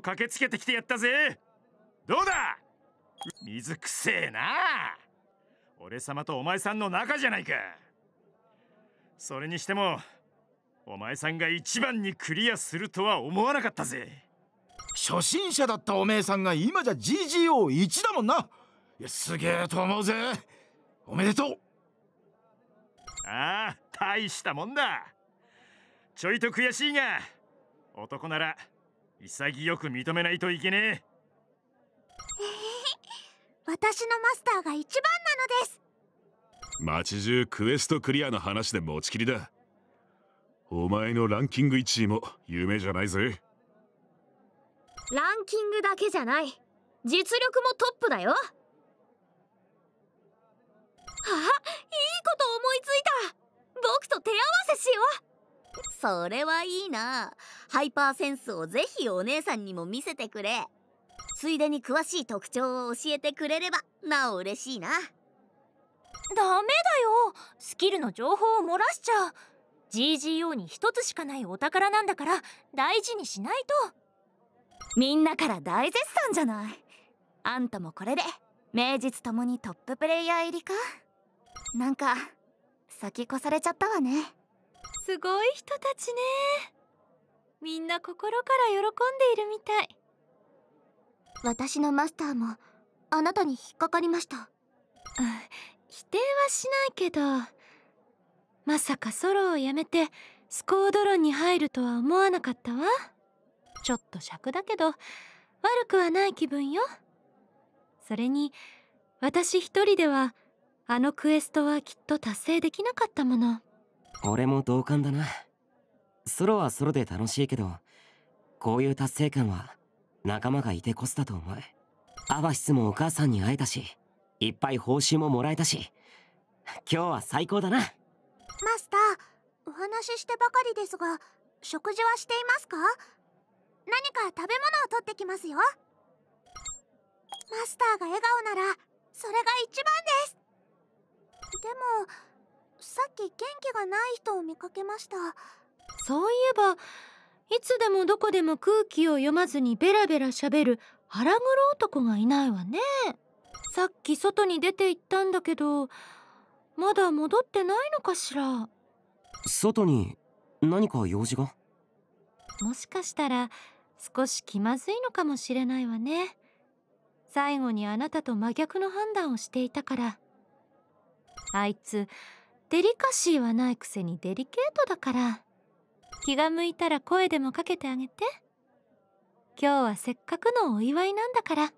駆けつけてきてやったぜどうだ水くせえな俺様とお前さんの仲じゃないかそれにしてもお前さんが一番にクリアするとは思わなかったぜ初心者だったおめさんが今じゃ GGO1 だもんないやすげえと思うぜおめでとうああ大したもんだちょいと悔しいが男なら潔く認めないといけねえ私のマスターが一番なのです町中クエストクリアの話で持ちきりだお前のランキング1位も夢じゃないぜランキングだけじゃない実力もトップだよあいいこと思いついた僕と手合わせしようそれはいいなハイパーセンスをぜひお姉さんにも見せてくれついでに詳しい特徴を教えてくれればなお嬉しいなダメだよスキルの情報を漏らしちゃう GGO に一つしかないお宝なんだから大事にしないとみんなから大絶賛じゃないあんたもこれで名実ともにトッププレイヤー入りかなんか先越されちゃったわねすごい人たちねみんな心から喜んでいるみたい私のマスターもあなたに引っかかりました、うん、否定はしないけどまさかソロをやめてスコードロンに入るとは思わなかったわちょっと尺だけど悪くはない気分よそれに私一人ではあのクエストはきっと達成できなかったもの俺も同感だなソロはソロで楽しいけど、こういう達成感は仲間がいてこそだと思う。アバシスもお母さんに会えたし、いっぱい報酬ももらえたし、今日は最高だな。マスター、お話ししてばかりですが、食事はしていますか何か食べ物を取ってきますよ。マスターが笑顔なら、それが一番です。でも、さっき元気がない人を見かけました。そういえばいつでもどこでも空気を読まずにベラベラしゃべる腹黒男がいないわねさっき外に出て行ったんだけどまだ戻ってないのかしら外に何か用事がもしかしたら少し気まずいのかもしれないわね最後にあなたと真逆の判断をしていたからあいつデリカシーはないくせにデリケートだから。気が向いたら声でもかけてあげて今日はせっかくのお祝いなんだから